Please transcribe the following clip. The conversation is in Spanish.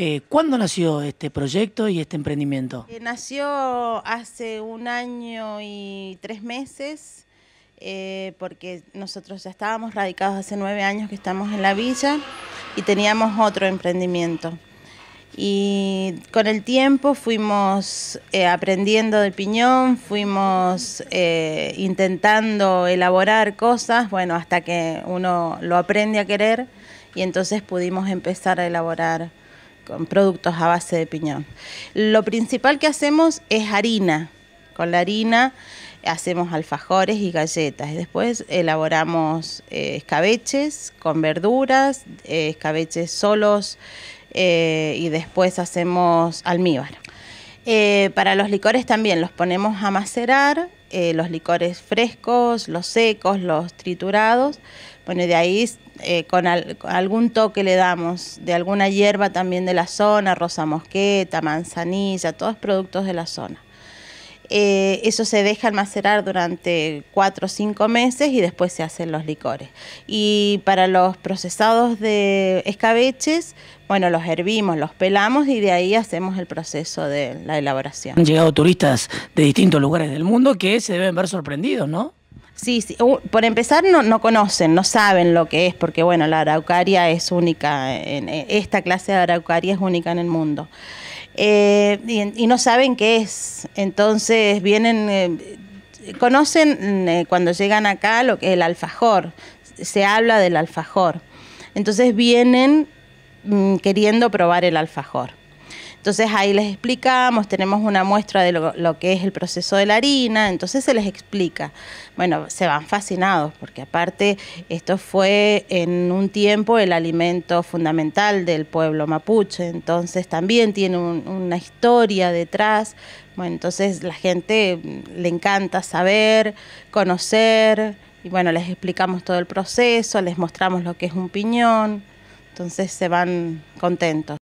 Eh, ¿Cuándo nació este proyecto y este emprendimiento? Eh, nació hace un año y tres meses, eh, porque nosotros ya estábamos radicados hace nueve años que estamos en la villa y teníamos otro emprendimiento. Y con el tiempo fuimos aprendiendo del piñón, fuimos intentando elaborar cosas, bueno, hasta que uno lo aprende a querer y entonces pudimos empezar a elaborar con productos a base de piñón. Lo principal que hacemos es harina. Con la harina hacemos alfajores y galletas. Después elaboramos eh, escabeches con verduras, eh, escabeches solos eh, y después hacemos almíbar. Eh, para los licores también los ponemos a macerar, eh, los licores frescos, los secos, los triturados. Bueno, de ahí eh, con, con, algún toque le damos de alguna hierba también de la zona, rosa mosqueta, manzanilla, todos productos de la zona. Eh, eso se deja almacenar durante cuatro o cinco meses y después se hacen los licores. Y para los procesados de escabeches, bueno, los hervimos, los pelamos y de ahí hacemos el proceso de la elaboración. Han llegado turistas de distintos lugares del mundo que se deben ver sorprendidos, ¿no? Sí, sí, uh, por empezar no, no conocen, no saben lo que es, porque bueno, la araucaria es única, en, esta clase de araucaria es única en el mundo. Eh, y, no saben qué es. Entonces vienen, eh, conocen mm, eh, cuando llegan acá lo que el alfajor, se habla del alfajor. Entonces vienen mm, queriendo probar el alfajor. Entonces ahí les explicamos, tenemos una muestra de lo, que es el proceso de la harina, entonces se les explica. Bueno, se van fascinados porque aparte esto fue en un tiempo el alimento fundamental del pueblo mapuche, entonces también tiene una historia detrás. Bueno, entonces la gente le encanta saber, conocer, y bueno, les explicamos todo el proceso, les mostramos lo que es un piñón, entonces se van contentos.